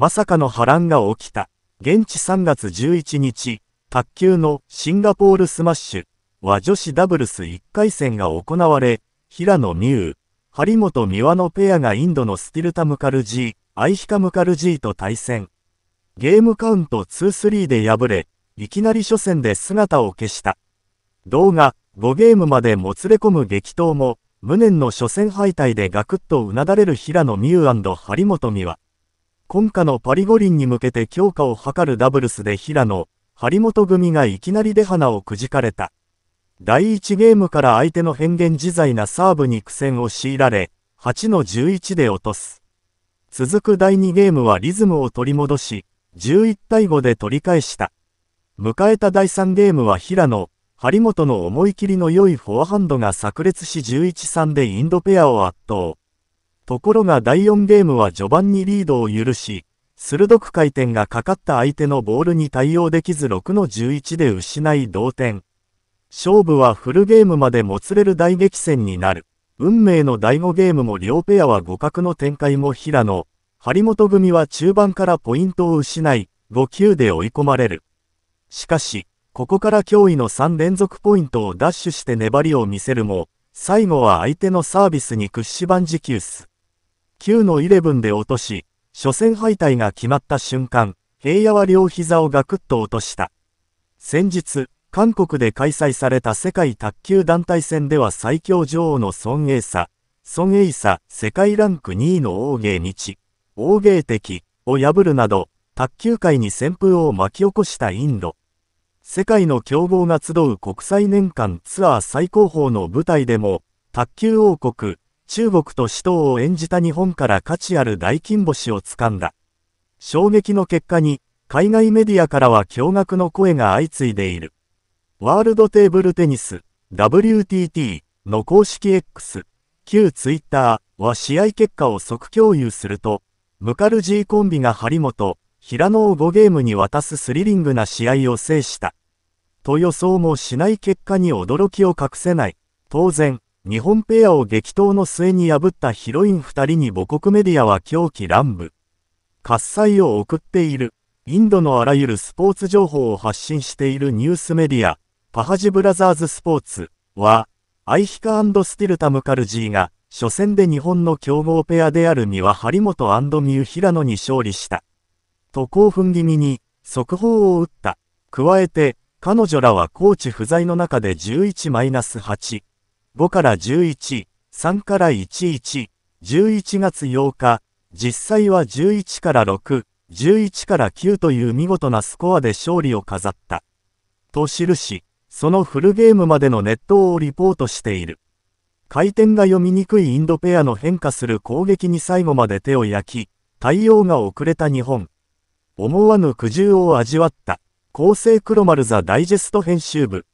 まさかの波乱が起きた。現地3月11日、卓球のシンガポールスマッシュは女子ダブルス1回戦が行われ、平野美宇、張本美和のペアがインドのスティルタ・ムカルジー、アイヒカ・ムカルジーと対戦。ゲームカウント2-3で敗れ、いきなり初戦で姿を消した。動画、5ゲームまでもつれ込む激闘も、無念の初戦敗退でガクッとうなだれる平野美宇張本美和。今夏のパリ五輪に向けて強化を図るダブルスで平野、張本組がいきなり出花をくじかれた。第1ゲームから相手の変幻自在なサーブに苦戦を強いられ、8の11で落とす。続く第2ゲームはリズムを取り戻し、11対5で取り返した。迎えた第3ゲームは平野、張本の思い切りの良いフォアハンドが炸裂し11-3でインドペアを圧倒。ところが第4ゲームは序盤にリードを許し、鋭く回転がかかった相手のボールに対応できず6の11で失い同点。勝負はフルゲームまでもつれる大激戦になる。運命の第5ゲームも両ペアは互角の展開も平野、張本組は中盤からポイントを失い、5球で追い込まれる。しかし、ここから驚異の3連続ポイントをダッシュして粘りを見せるも、最後は相手のサービスに屈指万事休す。9の11で落とし、初戦敗退が決まった瞬間、平野は両膝をガクッと落とした。先日、韓国で開催された世界卓球団体戦では最強女王の孫英佐、孫英佐、世界ランク2位の王芸日、王芸敵を破るなど、卓球界に旋風を巻き起こしたインド。世界の強豪が集う国際年間ツアー最高峰の舞台でも、卓球王国、中国と死闘を演じた日本から価値ある大金星をつかんだ。衝撃の結果に、海外メディアからは驚愕の声が相次いでいる。ワールドテーブルテニス、WTT の公式 X、旧ツイッターは試合結果を即共有すると、ムカルジーコンビが張本、平野を5ゲームに渡すスリリングな試合を制した。と予想もしない結果に驚きを隠せない。当然、日本ペアを激闘の末に破ったヒロイン2人に母国メディアは狂気乱舞。喝采を送っている。インドのあらゆるスポーツ情報を発信しているニュースメディア、パハジブラザーズスポーツは、アイヒカスティルタムカルジーが、初戦で日本の強豪ペアである三輪張本ミュ平野に勝利した。と興奮気味に、速報を打った。加えて、彼女らはコーチ不在の中で11-8。5から11、3から11、11月8日、実際は11から6、11から9という見事なスコアで勝利を飾った。と記し、そのフルゲームまでの熱湯をリポートしている。回転が読みにくいインドペアの変化する攻撃に最後まで手を焼き、対応が遅れた日本。思わぬ苦渋を味わった。厚生黒丸ザダイジェスト編集部。